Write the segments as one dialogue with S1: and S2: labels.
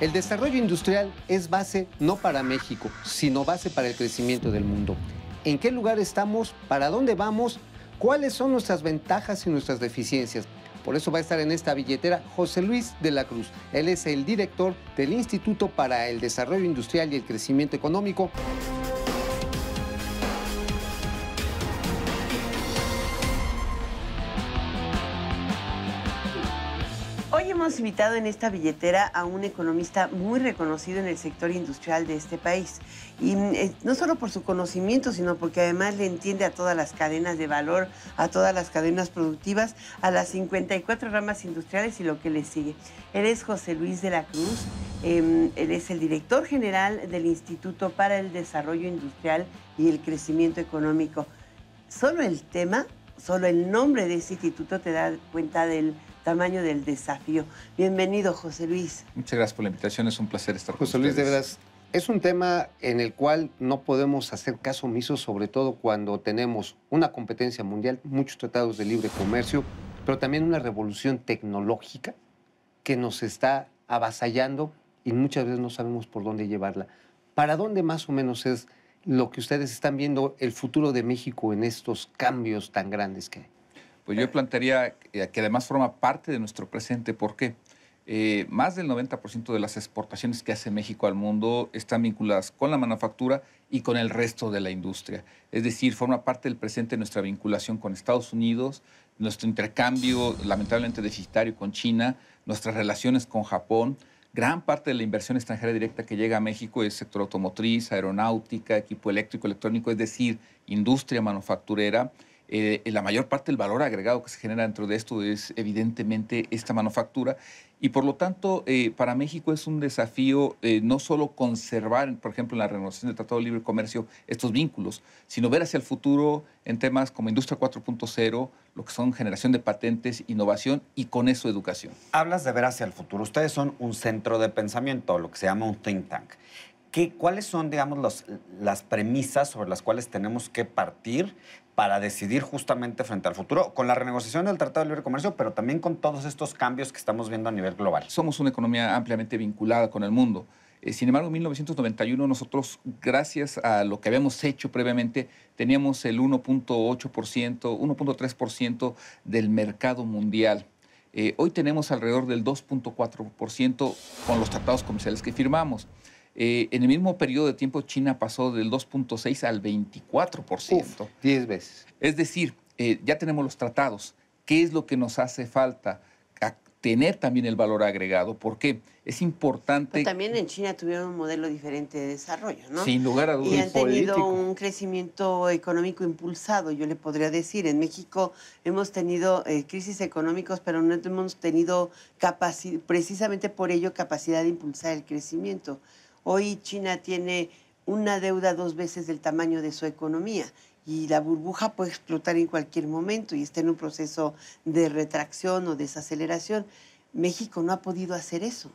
S1: El desarrollo industrial es base no para México, sino base para el crecimiento del mundo. ¿En qué lugar estamos? ¿Para dónde vamos? ¿Cuáles son nuestras ventajas y nuestras deficiencias? Por eso va a estar en esta billetera José Luis de la Cruz. Él es el director del Instituto para el Desarrollo Industrial y el Crecimiento Económico.
S2: hemos invitado en esta billetera a un economista muy reconocido en el sector industrial de este país. Y eh, no solo por su conocimiento, sino porque además le entiende a todas las cadenas de valor, a todas las cadenas productivas, a las 54 ramas industriales y lo que le sigue. Él es José Luis de la Cruz, em, él es el director general del Instituto para el Desarrollo Industrial y el Crecimiento Económico. Solo el tema, solo el nombre de ese instituto te da cuenta del tamaño del desafío. Bienvenido, José Luis.
S1: Muchas gracias por la invitación, es un placer estar con José Luis, de veras, es un tema en el cual no podemos hacer caso omiso, sobre todo cuando tenemos una competencia mundial, muchos tratados de libre comercio, pero también una revolución tecnológica que nos está avasallando y muchas veces no sabemos por dónde llevarla. ¿Para dónde más o menos es lo que ustedes están viendo el futuro de México en estos cambios tan grandes que hay?
S3: Pues yo plantearía eh, que además forma parte de nuestro presente. ¿Por qué? Eh, más del 90% de las exportaciones que hace México al mundo están vinculadas con la manufactura y con el resto de la industria. Es decir, forma parte del presente nuestra vinculación con Estados Unidos, nuestro intercambio lamentablemente deficitario con China, nuestras relaciones con Japón. Gran parte de la inversión extranjera directa que llega a México es sector automotriz, aeronáutica, equipo eléctrico, electrónico, es decir, industria manufacturera. Eh, la mayor parte del valor agregado que se genera dentro de esto es evidentemente esta manufactura y por lo tanto eh, para México es un desafío eh, no solo conservar, por ejemplo, en la renovación del Tratado de Libre Comercio estos vínculos, sino ver hacia el futuro en temas como Industria 4.0, lo que son generación de patentes, innovación y con eso educación. Hablas de ver hacia el futuro. Ustedes son un centro de pensamiento,
S1: lo que se llama un think tank. ¿Qué, ¿cuáles son, digamos, las premisas sobre las cuales tenemos que partir para decidir justamente frente al futuro, con la renegociación del Tratado
S3: de Libre Comercio, pero también con todos estos cambios que estamos viendo a nivel global. Somos una economía ampliamente vinculada con el mundo. Eh, sin embargo, en 1991 nosotros, gracias a lo que habíamos hecho previamente, teníamos el 1.8%, 1.3% del mercado mundial. Eh, hoy tenemos alrededor del 2.4% con los tratados comerciales que firmamos. Eh, en el mismo periodo de tiempo, China pasó del 2.6 al 24%. 10 veces. Es decir, eh, ya tenemos los tratados. ¿Qué es lo que nos hace falta? tener también el valor agregado. porque Es importante. también
S2: en China tuvieron un modelo diferente de desarrollo,
S3: ¿no? Sin lugar a dudas. Y han tenido
S2: un crecimiento económico impulsado, yo le podría decir. En México hemos tenido eh, crisis económicos, pero no hemos tenido precisamente por ello capacidad de impulsar el crecimiento. Hoy China tiene una deuda dos veces del tamaño de su economía y la burbuja puede explotar en cualquier momento y está en un proceso de retracción o desaceleración. México no ha podido hacer eso.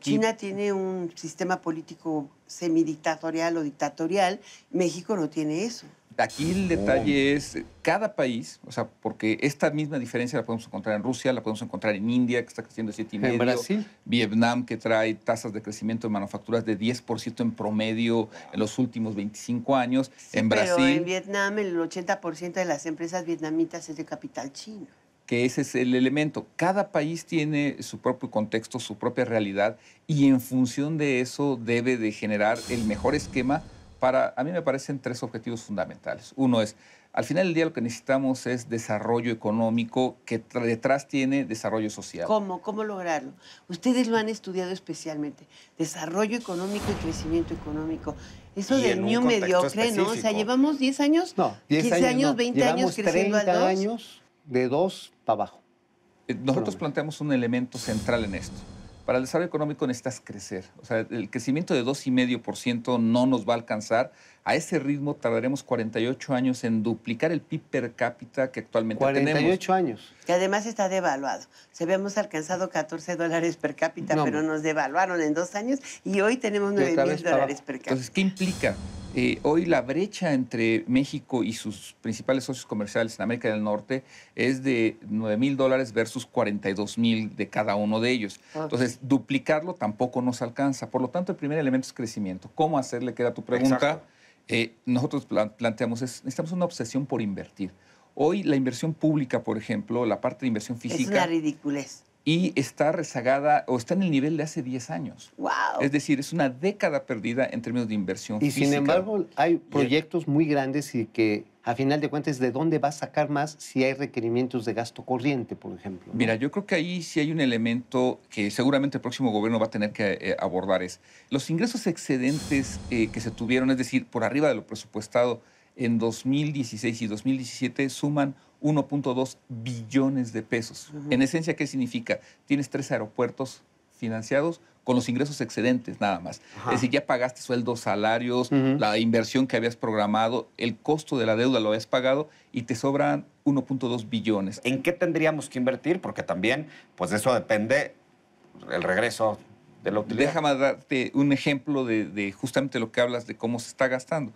S2: China tiene un sistema político semidictatorial o dictatorial, México no tiene eso. Aquí el oh. detalle
S3: es eh, cada país, o sea, porque esta misma diferencia la podemos encontrar en Rusia, la podemos encontrar en India, que está creciendo de 7,5. En Brasil. Vietnam, que trae tasas de crecimiento de manufacturas de 10% en promedio en los últimos 25 años. en Brasil. Pero en
S2: Vietnam, el 80% de las empresas vietnamitas es de capital chino
S3: que ese es el elemento. Cada país tiene su propio contexto, su propia realidad y en función de eso debe de generar el mejor esquema para, a mí me parecen tres objetivos fundamentales. Uno es, al final del día lo que necesitamos es desarrollo económico que detrás tiene desarrollo social.
S2: ¿Cómo? ¿Cómo lograrlo? Ustedes lo han estudiado especialmente. Desarrollo económico y crecimiento económico. Eso de del mediocre, ¿no? O sea, llevamos 10 años, no, 15 años, 20 años creciendo al 2. años
S3: de dos para abajo. Eh, nosotros planteamos un elemento central en esto para el desarrollo económico necesitas crecer. O sea, el crecimiento de 2,5% no nos va a alcanzar. A ese ritmo tardaremos 48 años en duplicar el PIB per cápita que actualmente tenemos. 48
S1: años.
S2: Que además está devaluado. Se habíamos alcanzado 14 dólares per cápita, pero nos devaluaron en dos años y hoy tenemos 9 mil dólares
S3: per cápita. Entonces, ¿qué implica? Eh, hoy la brecha entre México y sus principales socios comerciales en América del Norte es de 9 mil dólares versus 42 mil de cada uno de ellos. Ah, Entonces, duplicarlo tampoco nos alcanza. Por lo tanto, el primer elemento es crecimiento. ¿Cómo hacerle? queda tu pregunta. Eh, nosotros planteamos, necesitamos una obsesión por invertir. Hoy la inversión pública, por ejemplo, la parte de inversión física... Es una ridiculez y está rezagada o está en el nivel de hace 10 años. Wow. Es decir, es una década perdida en términos de inversión. Y sin embargo,
S1: hay proyectos muy grandes y que a final de cuentas, ¿de dónde va a sacar más si hay requerimientos de gasto corriente, por ejemplo?
S3: Mira, yo creo que ahí sí hay un elemento que seguramente el próximo gobierno va a tener que eh, abordar, es los ingresos excedentes eh, que se tuvieron, es decir, por arriba de lo presupuestado en 2016 y 2017, suman 1.2 billones de pesos. En esencia, ¿qué significa? Tienes tres aeropuertos financiados con los ingresos excedentes nada más. Es decir, ya pagaste sueldos, salarios, la inversión que habías programado, el costo de la deuda lo habías pagado y te sobran 1.2 billones. ¿En qué tendríamos que invertir? Porque también, pues eso depende el regreso de la utilidad. Déjame darte un ejemplo de justamente lo que hablas de cómo se está gastando.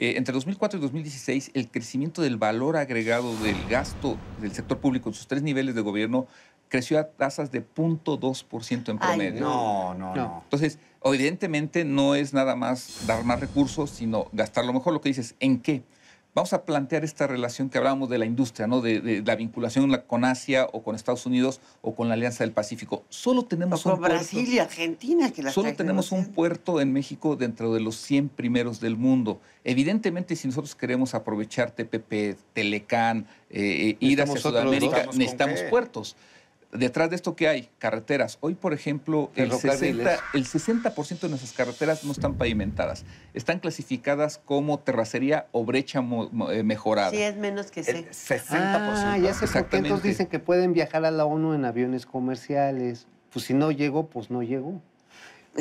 S3: Eh, entre 2004 y 2016, el crecimiento del valor agregado del gasto del sector público en sus tres niveles de gobierno creció a tasas de 0.2% en promedio. no, no, no. Entonces, evidentemente no es nada más dar más recursos, sino gastar lo mejor. Lo que dices, ¿en qué? vamos a plantear esta relación que hablábamos de la industria, ¿no? de, la vinculación con Asia o con Estados Unidos o con la Alianza del Pacífico. Solo tenemos un Brasil puerto, y
S2: Argentina que Solo tenemos
S3: un puerto en México dentro de los 100 primeros del mundo. Evidentemente, si nosotros queremos aprovechar TPP, Telecán, eh, eh ir hacia Sudamérica, necesitamos puertos. Detrás de esto qué hay, carreteras. Hoy, por ejemplo, el 60%, el 60 de nuestras carreteras no están pavimentadas. Están clasificadas como terracería o brecha eh, mejorada. Sí, es menos que 60%. Ah, ya sé por entonces dicen que
S1: pueden viajar a la ONU en aviones comerciales. Pues si no llegó, pues no llegó.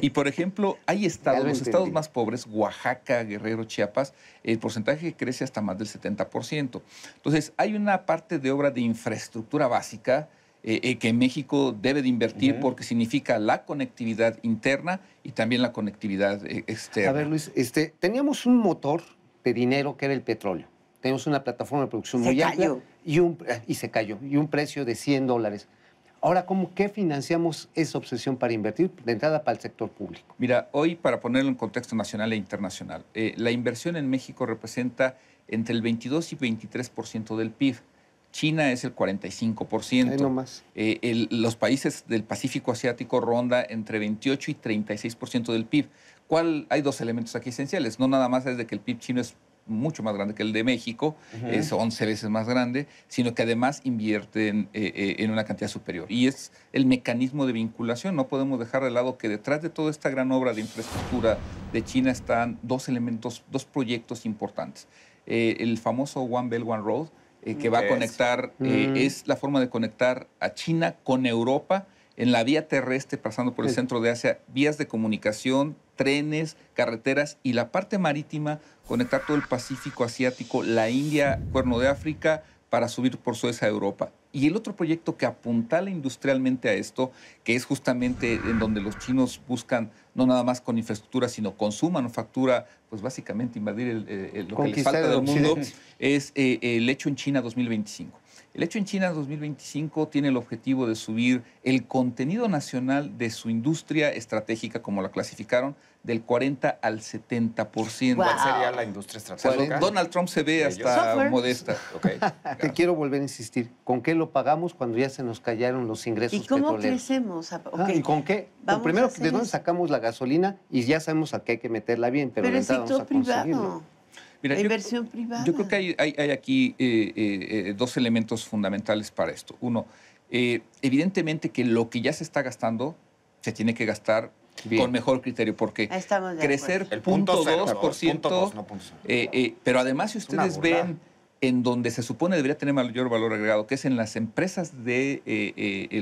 S3: Y por ejemplo, hay estados, los estados más pobres, Oaxaca, Guerrero, Chiapas, el porcentaje crece hasta más del 70%. Entonces, hay una parte de obra de infraestructura básica eh, eh, que México debe de invertir porque significa la conectividad interna y también la
S1: conectividad eh, externa. A ver, Luis, este, teníamos un motor de dinero que era el petróleo. Tenemos una plataforma de producción muy amplia y, un, y se cayó, y un precio de 100 dólares. Ahora, ¿cómo que financiamos esa obsesión para invertir de entrada para el sector público?
S3: Mira, hoy, para ponerlo en contexto nacional e internacional, la inversión en México representa entre el 22 y 23% del PIB. China es el 45%. Eh, los países del Pacífico Asiático ronda entre 28 y 36% del PIB. ¿Cuál? Hay dos elementos aquí esenciales. No nada más es de que el PIB chino es mucho más grande que el de México, es 11 veces más grande, sino que además invierten eh, eh, en, una cantidad superior. Y es el mecanismo de vinculación. No podemos dejar de lado que detrás de toda esta gran obra de infraestructura de China están dos elementos, dos proyectos importantes. el famoso One Belt, One Road, eh, que va a conectar, eh, mm. es la forma de conectar a China con Europa en la vía terrestre, pasando por el centro de Asia, vías de comunicación, trenes, carreteras y la parte marítima, conectar todo el Pacífico asiático, la India, Cuerno de África, para subir por Suez a Europa. Y el otro proyecto que apuntala industrialmente a esto, que es justamente en donde los chinos buscan no nada más con infraestructura, sino con su manufactura, pues básicamente invadir el, eh, lo que les falta del mundo, es eh, el hecho en China 2025. El hecho en China 2025 tiene el objetivo de subir el contenido nacional de su industria estratégica, como la clasificaron, del 40 al 70%. ¿Cuál sería la industria estratégica? Donald Trump se ve hasta modesta.
S1: Okay. Te quiero volver a insistir. ¿Con qué lo pagamos cuando ya se nos callaron los ingresos ¿Y cómo
S2: crecemos? Ah, ah,
S1: ¿Y con qué? Pues primero, ¿de dónde sacamos la gasolina? Y ya sabemos a qué hay que meterla bien, pero, pero vamos a privado yo,
S3: creo que hay, aquí eh, eh, eh, dos elementos fundamentales para esto. Uno, evidentemente que lo que ya se está gastando se tiene que gastar con mejor criterio, porque crecer el punto pero además si ustedes ven en donde se supone debería tener mayor valor agregado, que es en las empresas del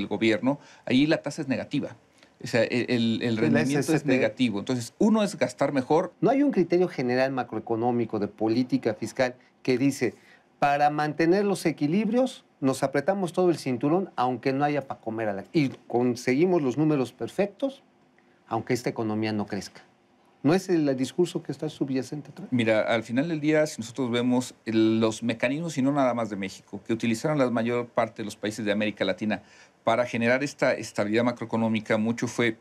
S3: gobierno, ahí la tasa es negativa. O sea, e, el, rendimiento es negativo.
S1: Entonces, uno es gastar mejor. No hay un criterio general macroeconómico de política fiscal que dice, para mantener los equilibrios, nos apretamos todo el cinturón, aunque no haya para comer. A la... Y conseguimos los números perfectos, aunque esta economía no crezca. ¿No es el discurso que está subyacente atrás? Mira, al final del día,
S3: si nosotros vemos los mecanismos, y no nada más de México, que utilizaron la mayor parte de los países de América Latina para generar esta estabilidad macroeconómica, mucho fue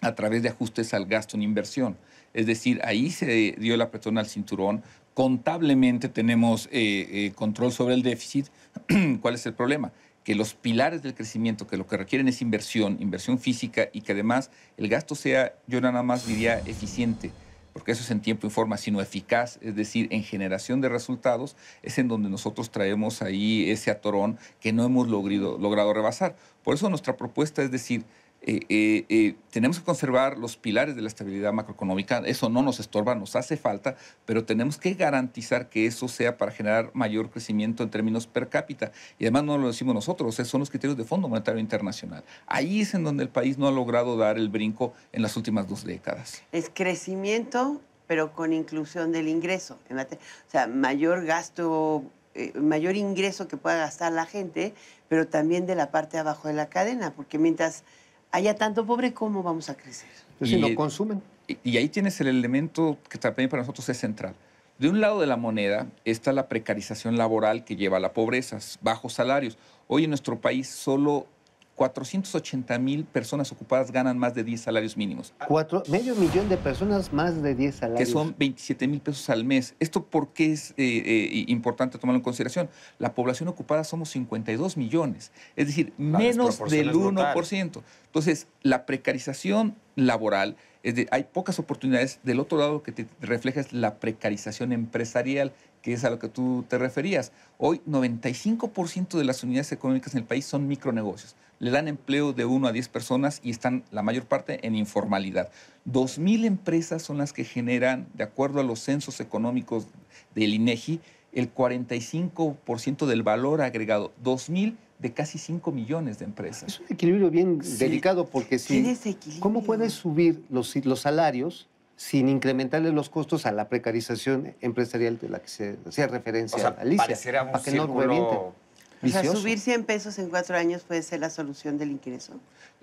S3: a través de ajustes al gasto en inversión. Es decir, ahí se dio la pretona al cinturón. Contablemente tenemos eh, eh, control sobre el déficit. ¿Cuál es el problema? que los pilares del crecimiento, que lo que requieren es inversión, inversión física y que además el gasto sea, yo nada más diría, eficiente, porque eso es en tiempo y forma, sino eficaz, es decir, en generación de resultados, es en donde nosotros traemos ahí ese atorón que no hemos logrado, logrado rebasar. Por eso nuestra propuesta es decir, tenemos que conservar los pilares de la estabilidad macroeconómica, eso no nos estorba, nos hace falta, pero tenemos que garantizar que eso sea para generar mayor crecimiento en términos per cápita. Y además no lo decimos nosotros, ¿eh? son los criterios de Fondo Monetario Internacional. Ahí es en donde el país no ha logrado dar el brinco en las últimas dos décadas.
S2: Es crecimiento, pero con inclusión del ingreso. O sea, mayor gasto eh, mayor ingreso que pueda gastar la gente, pero también de la parte de abajo de la cadena, porque mientras haya tanto pobre, ¿cómo vamos a crecer? Pues si no
S3: consumen. Y, y ahí tienes el elemento que también para nosotros es central. De un lado de la moneda está la precarización laboral que lleva a la pobreza, bajos salarios. Hoy en nuestro país solo 480 mil personas ocupadas ganan más de 10 salarios mínimos.
S1: Ah, medio millón de personas más de 10 salarios. Que son
S3: 27 mil pesos al mes. ¿Esto por qué es eh, eh, importante tomarlo en consideración? La población ocupada somos 52 millones, es decir, menos del 1%. Entonces, la precarización laboral, es de, hay pocas oportunidades. Del otro lado, que te refleja es la precarización empresarial, que es a lo que tú te referías. Hoy 95% de las unidades económicas en el país son micronegocios. Le dan empleo de 1 a 10 personas y están la mayor parte en informalidad. 2.000 empresas son las que generan, de acuerdo a los censos económicos del INEGI, el 45% del valor agregado. 2.000 de casi 5
S1: millones de empresas. Es un equilibrio bien delicado porque si... ¿Cómo puedes subir los salarios? sin incrementarle los costos a la precarización empresarial de la que se hacía referencia o sea, Alicia. un para que no vicioso. O sea,
S2: subir 100 pesos en cuatro años
S3: puede ser la solución del ingreso.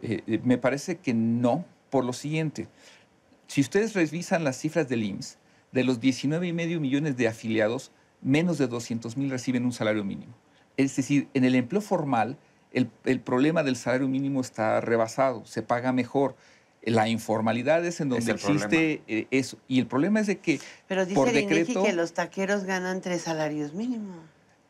S3: Eh, eh, me parece que no, por lo siguiente. Si ustedes revisan las cifras del IMSS, de los 19,5 millones de afiliados, menos de 200 mil reciben un salario mínimo. Es decir, en el empleo formal, el problema del salario mínimo está rebasado, se paga mejor. La informalidad
S1: es en donde existe eh, eso. Y el problema es de que. Pero dice por que
S2: los taqueros ganan tres salarios mínimos.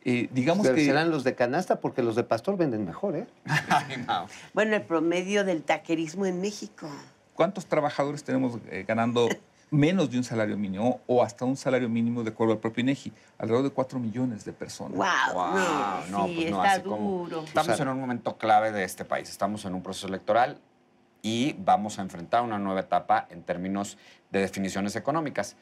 S1: Eh, digamos que... serán los de canasta porque los de pastor venden mejor, ¿eh?
S2: bueno, el promedio del taquerismo en México.
S3: ¿Cuántos trabajadores tenemos eh, ganando menos de un salario mínimo o hasta un salario mínimo de acuerdo al propio INEGI? Alrededor de 4 millones de personas. ¡Wow! Pues está duro. Estamos en un momento clave de este país. Estamos en un proceso electoral y vamos a enfrentar una nueva etapa en términos de definiciones económicas.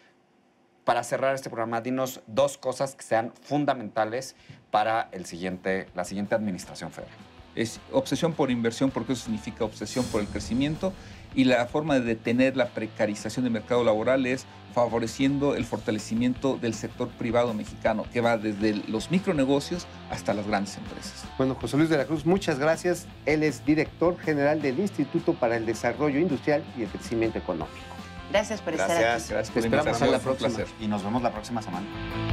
S3: Para cerrar este programa, dinos dos cosas que sean fundamentales para el siguiente, la siguiente administración federal. Es obsesión por inversión, porque eso significa obsesión por el crecimiento. Y la forma de detener la precarización del mercado laboral es favoreciendo el fortalecimiento del sector privado
S1: mexicano, que va desde los micronegocios hasta las grandes empresas. Bueno, José Luis de la Cruz, muchas gracias. Él es director general del Instituto para el Desarrollo Industrial y el Crecimiento Económico.
S2: Gracias por estar aquí. Gracias, por la próxima.
S1: Y nos vemos la próxima semana.